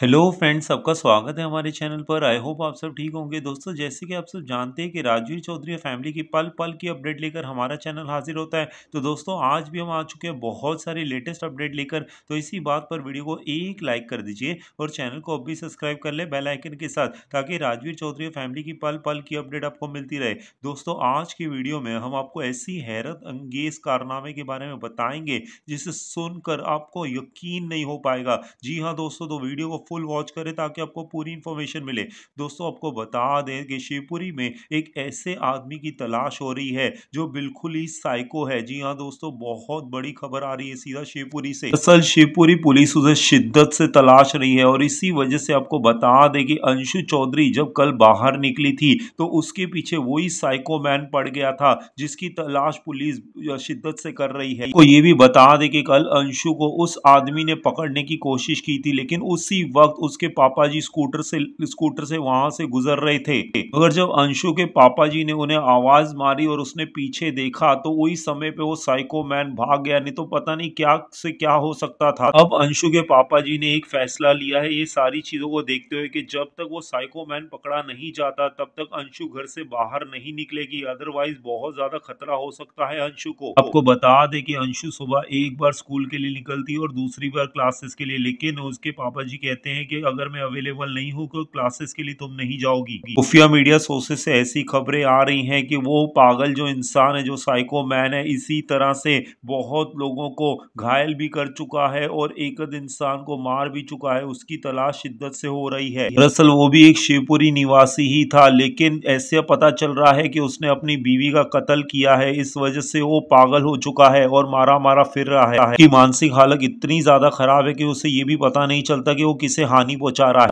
hello friends आपका स्वागत है हमारे चैनल पर आई होप आप सब ठीक होंगे दोस्तों जैसे कि आप सब जानते हैं कि राजवीर चौधरी फैमिली की पल पल की अपडेट लेकर हमारा चैनल हाजिर होता है तो दोस्तों आज भी हम आ चुके हैं बहुत सारे लेटेस्ट अपडेट लेकर तो इसी बात पर वीडियो को एक लाइक कर दीजिए और चैनल को अब भी सब्सक्राइब कर ले बेलाइकन के साथ ताकि राजवीर चौधरी फैमिली की पल पल की अपडेट आपको मिलती रहे दोस्तों आज की वीडियो में हम आपको ऐसी हैरत अंगेज कारनामे के बारे में बताएंगे जिसे सुनकर आपको यकीन नहीं हो पाएगा जी हाँ दोस्तों तो वीडियो को फुल वॉच करें ताकि आपको पूरी इन्फॉर्मेशन मिले दोस्तों आपको बता दें कि शिवपुरी में एक ऐसे आदमी की तलाश हो रही है जो बिल्कुल ही साइको है जी हाँ दोस्तों बहुत बड़ी खबर आ रही है सीधा शिवपुरी से दरअसल शिवपुरी पुलिस उसे शिद्दत से तलाश रही है और इसी वजह से आपको बता दें कि अंशु चौधरी जब कल बाहर निकली थी तो उसके पीछे वही साइको मैन पड़ गया था जिसकी तलाश पुलिस शिद्दत से कर रही है तो ये भी बता दें कि कल अंशु को उस आदमी ने पकड़ने की कोशिश की थी लेकिन उसी वक्त वक्त उसके पापा जी स्कूटर से स्कूटर से वहां से गुजर रहे थे मगर जब अंशु के पापा जी ने उन्हें आवाज मारी और उसने पीछे देखा तो वही समय पे वो साइको मैन भाग गया नहीं तो पता नहीं क्या से क्या हो सकता था अब अंशु के पापा जी ने एक फैसला लिया है ये सारी चीजों को देखते हुए कि जब तक वो साइको मैन पकड़ा नहीं जाता तब तक अंशु घर से बाहर नहीं निकलेगी अदरवाइज बहुत ज्यादा खतरा हो सकता है अंशु को आपको बता दे की अंशु सुबह एक बार स्कूल के लिए निकलती और दूसरी बार क्लासेस के लिए लेकिन उसके पापा जी कहते कहते हैं कि अगर मैं अवेलेबल नहीं हूँ कोई क्लासेस के लिए तुम नहीं जाओगी खुफिया मीडिया सोर्सेस से ऐसी खबरें आ रही हैं कि वो पागल जो इंसान है जो साइको मैन है इसी तरह से बहुत लोगों को घायल भी कर चुका है और एक इंसान को मार भी चुका है उसकी तलाश शिद्दत से हो रही है दरअसल वो भी एक शिवपुरी निवासी ही था लेकिन ऐसे पता चल रहा है कि उसने अपनी बीवी का कत्ल किया है इस वजह से वो पागल हो चुका है और मारा मारा फिर रहा है कि मानसिक हालत इतनी ज्यादा खराब है कि उसे ये भी पता नहीं चलता कि वो किसे से हानि पहुंचा रहा है